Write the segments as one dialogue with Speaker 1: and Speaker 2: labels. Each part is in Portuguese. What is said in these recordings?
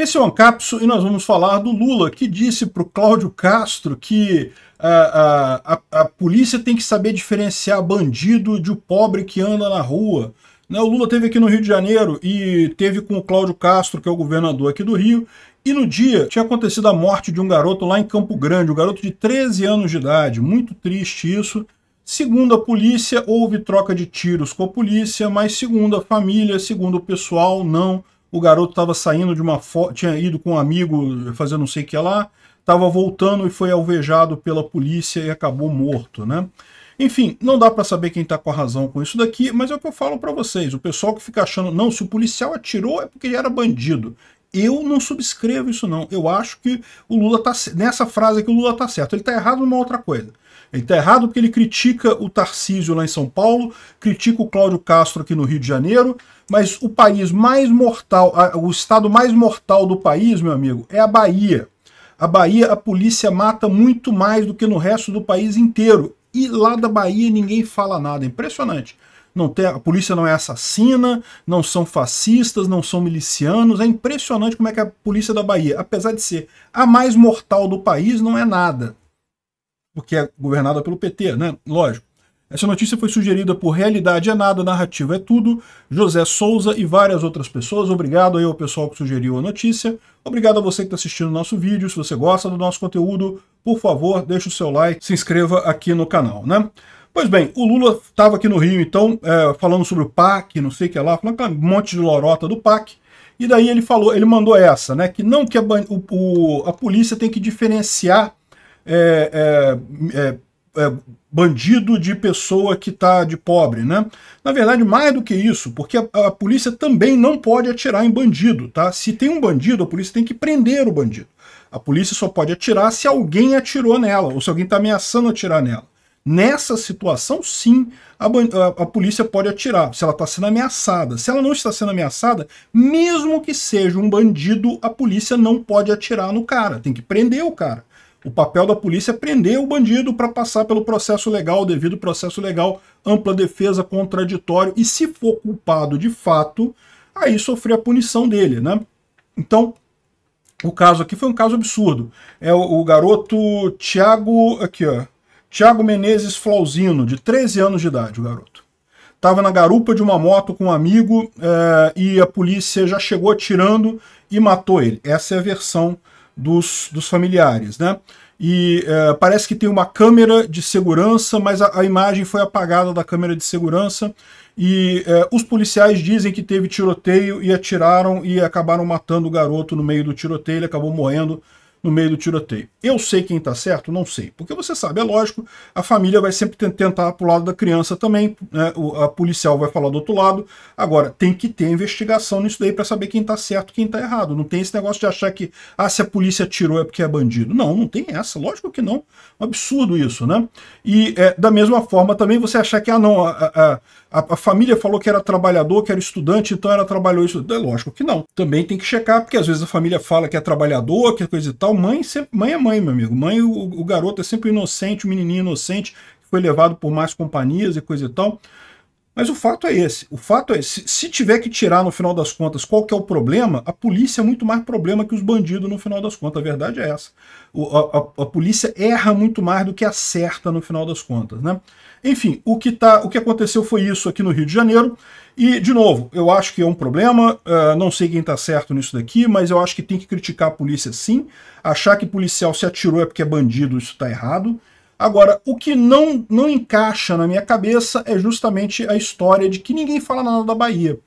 Speaker 1: Esse é o Ancapso e nós vamos falar do Lula, que disse para o Cláudio Castro que a, ah, ah, a, a, polícia tem que saber diferenciar bandido de o pobre que anda na rua. Né, o Lula teve aqui no Rio de Janeiro e teve com o Cláudio Castro, que é o governador aqui do Rio, e no dia tinha acontecido a morte de um garoto lá em Campo Grande, um garoto de 13 anos de idade, muito triste isso. Segundo a polícia, houve troca de tiros com a polícia, mas segundo a família, segundo o pessoal, não o garoto estava saindo de uma foto, tinha ido com um amigo fazer não sei o que lá, estava voltando e foi alvejado pela polícia e acabou morto, né? Enfim, não dá para saber quem está com a razão com isso daqui, mas é o que eu falo para vocês. O pessoal que fica achando, não, se o policial atirou é porque ele era bandido. Eu não subscrevo isso não. Eu acho que o Lula tá nessa frase que o Lula está certo. Ele está errado numa outra coisa. Ele está errado porque ele critica o Tarcísio lá em São Paulo, critica o Cláudio Castro aqui no Rio de Janeiro, mas o país mais mortal, o estado mais mortal do país, meu amigo, é a Bahia. A Bahia, a polícia mata muito mais do que no resto do país inteiro. E lá da Bahia ninguém fala nada. Impressionante não tem, a polícia não é assassina, não são fascistas, não são milicianos. É impressionante como é que a polícia da Bahia, apesar de ser a mais mortal do país, não é nada. Porque é governada pelo PT, né? Lógico. Essa notícia foi sugerida por Realidade é Nada, Narrativa é Tudo, José Souza e várias outras pessoas. Obrigado aí ao pessoal que sugeriu a notícia. Obrigado a você que está assistindo o nosso vídeo. Se você gosta do nosso conteúdo, por favor, deixe o seu like, se inscreva aqui no canal, né? Pois bem, o Lula estava aqui no Rio, então, é, falando sobre o PAC, não sei o que lá, falando é um monte de lorota do PAC. E daí ele falou, ele mandou essa, né? Que não que a, o, o, a polícia tem que diferenciar é, é, é, é bandido de pessoa que está de pobre, né? Na verdade, mais do que isso, porque a, a, polícia também não pode atirar em bandido, tá? Se tem um bandido, a polícia tem que prender o bandido. A polícia só pode atirar se alguém atirou nela, ou se alguém está ameaçando atirar nela. Nessa situação, sim, a, a, a polícia pode atirar, se ela está sendo ameaçada. Se ela não está sendo ameaçada, mesmo que seja um bandido, a polícia não pode atirar no cara, tem que prender o cara. O papel da polícia é prender o bandido para passar pelo processo legal, devido processo legal, ampla defesa, contraditório, e se for culpado de fato, aí sofrer a punição dele, né? Então, o caso aqui foi um caso absurdo. É o, o garoto Tiago aqui ó, Tiago Menezes Flauzino, de 13 anos de idade, o garoto. Estava na garupa de uma moto com um amigo eh, e a polícia já chegou atirando e matou ele. Essa é a versão dos, dos familiares, né? E eh, parece que tem uma câmera de segurança, mas a, a imagem foi apagada da câmera de segurança. E eh, os policiais dizem que teve tiroteio e atiraram e acabaram matando o garoto no meio do tiroteio. Ele acabou morrendo no meio do tiroteio. Eu sei quem está certo? Não sei. Porque você sabe, é lógico, a família vai sempre tentar para o lado da criança também, né? a policial vai falar do outro lado. Agora, tem que ter investigação nisso daí para saber quem está certo quem está errado. Não tem esse negócio de achar que ah, se a polícia tirou é porque é bandido. Não, não tem essa. Lógico que não. Um absurdo isso, né? E é, da mesma forma também você achar que ah, não, a, a, a família falou que era trabalhador, que era estudante, então ela trabalhou isso. É lógico que não. Também tem que checar, porque às vezes a família fala que é trabalhador, que é coisa e tal tal. Mãe, sempre, mãe é mãe, meu amigo. Mãe, o, o garoto é sempre inocente, o menininho inocente, que foi levado por mais companhias e coisa e tal. Mas o fato é esse. O fato é, se, se tiver que tirar no final das contas qual que é o problema, a polícia é muito mais problema que os bandidos no final das contas. A verdade é essa. O, a, a, polícia erra muito mais do que acerta no final das contas. Né? Enfim, o que, tá, o que aconteceu foi isso aqui no Rio de Janeiro. E, de novo, eu acho que é um problema, uh, não sei quem está certo nisso daqui, mas eu acho que tem que criticar a polícia sim. Achar que policial se atirou é porque é bandido, isso está errado. Agora, o que não, não encaixa na minha cabeça é justamente a história de que ninguém fala nada da Bahia.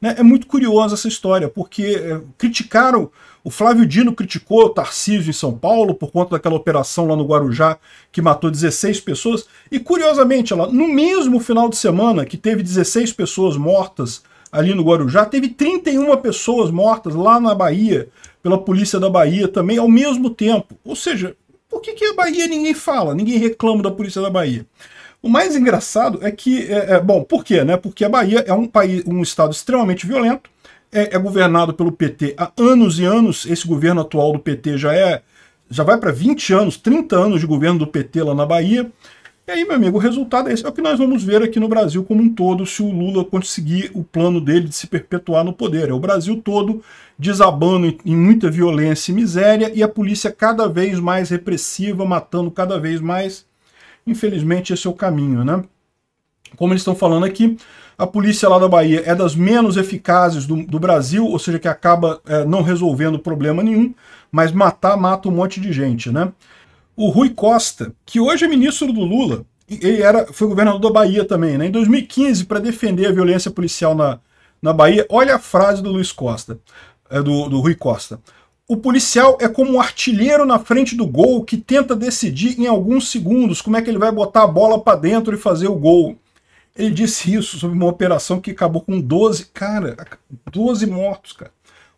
Speaker 1: Né? É muito curiosa essa história, porque é, criticaram, o Flávio Dino criticou o Tarcísio em São Paulo por conta daquela operação lá no Guarujá que matou 16 pessoas, e curiosamente, ela, no mesmo final de semana que teve 16 pessoas mortas ali no Guarujá, teve 31 pessoas mortas lá na Bahia, pela polícia da Bahia também, ao mesmo tempo. Ou seja, que, que a Bahia ninguém fala? Ninguém reclama da polícia da Bahia. O mais engraçado é que, é, é, bom, por quê? Né? Porque a Bahia é um país, um estado extremamente violento, é, é, governado pelo PT há anos e anos. Esse governo atual do PT já é, já vai para 20 anos, 30 anos de governo do PT lá na Bahia. E aí, meu amigo, o resultado é esse. É o que nós vamos ver aqui no Brasil como um todo se o Lula conseguir o plano dele de se perpetuar no poder. É o Brasil todo desabando em muita violência e miséria e a polícia cada vez mais repressiva, matando cada vez mais. Infelizmente, esse é o caminho, né? Como eles estão falando aqui, a polícia lá da Bahia é das menos eficazes do, do Brasil, ou seja, que acaba é, não resolvendo problema nenhum, mas matar mata um monte de gente, né? o Rui Costa, que hoje é ministro do Lula, ele era, foi governador da Bahia também, né? Em 2015, para defender a violência policial na, na Bahia, olha a frase do Luiz Costa, é, do, do Rui Costa. O policial é como um artilheiro na frente do gol que tenta decidir em alguns segundos como é que ele vai botar a bola para dentro e fazer o gol. Ele disse isso sobre uma operação que acabou com 12, cara, 12 mortos, cara.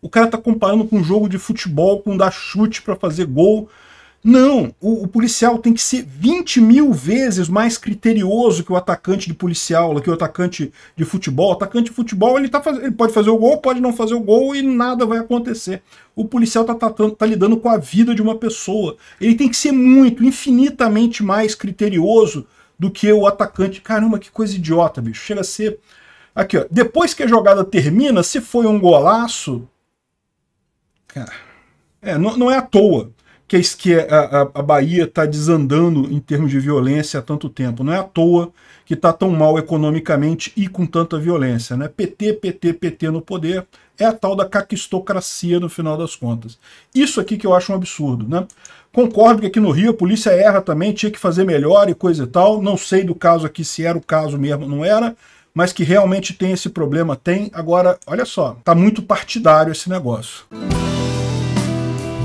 Speaker 1: O cara tá comparando com um jogo de futebol, com dar chute para fazer gol, não, o, o, policial tem que ser 20 mil vezes mais criterioso que o atacante de policial, que o atacante de futebol. O atacante de futebol ele, tá faz... ele pode fazer o gol, pode não fazer o gol e nada vai acontecer. O policial tá, tá, tá lidando com a vida de uma pessoa. Ele tem que ser muito, infinitamente mais criterioso do que o atacante. Caramba, que coisa idiota, bicho. Chega a ser. Aqui, ó. Depois que a jogada termina, se foi um golaço. Cara. É, não, não é à toa que a, esquerda, a, a Bahia está desandando em termos de violência há tanto tempo. Não é à toa que está tão mal economicamente e com tanta violência. Né? PT, PT, PT no poder é a tal da caquistocracia no final das contas. Isso aqui que eu acho um absurdo. Né? Concordo que aqui no Rio a polícia erra também, tinha que fazer melhor e coisa e tal. Não sei do caso aqui se era o caso mesmo não era, mas que realmente tem esse problema, tem. Agora, olha só, tá muito partidário esse negócio.